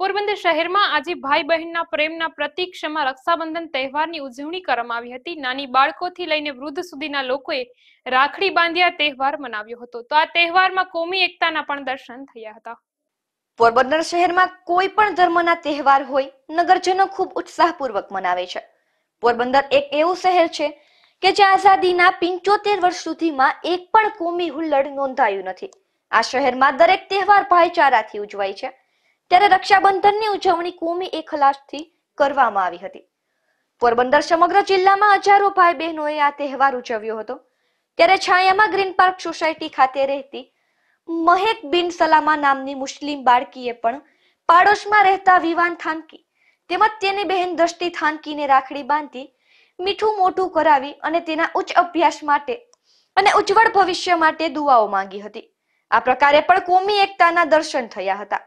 પોરબંદર શહેરમાં આજે ભાઈ બહેનના પ્રેમના પ્રતિક્ષમાં રક્ષાબંધન તહેવારની ઉજવણી કરવામાં આવી હતી નાની બાળકોથી લઈને વૃદ્ધ સુધીના લોકોએ રાખડી બાંધ્યા તહેવાર મનાવ્યો હતો તો આ તહેવારમાં કોમી એકતાના પણ દર્શન થયા હતા પોરબંદર શહેરમાં કોઈ પણ ધર્મના તહેવાર હોય નગરજનો ખૂબ ઉત્સાહપૂર્વક મનાવે છે પોરબંદર એક એવું શહેર છે કે જે આઝાદીના પિંચોતેર વર્ષ સુધીમાં એક પણ કોમી હુલ્લડ નોંધાયું નથી આ શહેરમાં દરેક તહેવાર ભાઈચારાથી ઉજવાય છે ત્યારે રક્ષાબંધનની ઉજવણી કોમી એ ખલાસથી કરવામાં આવી હતી પોરબંદર સમગ્ર જિલ્લામાં હજારો ભાઈ બહેનોએ આ તહેવાર ઉજવ્યો હતો ત્યારે છાયામાં ગ્રીન પાર્ક સોસાયટી ખાતે રહેતી મહેક બિન સલામા નામની મુસ્લિમ બાળકીએ પણ પાડોશમાં રહેતા વિવાન થાનકી તેમજ તેની બહેન દ્રષ્ટિ થાનકીને રાખડી બાંધી મીઠું મોટું કરાવી અને તેના ઉચ્ચ અભ્યાસ માટે અને ઉજ્જવળ ભવિષ્ય માટે દુવાઓ માંગી હતી આ પ્રકારે પણ કોમી એકતાના દર્શન થયા હતા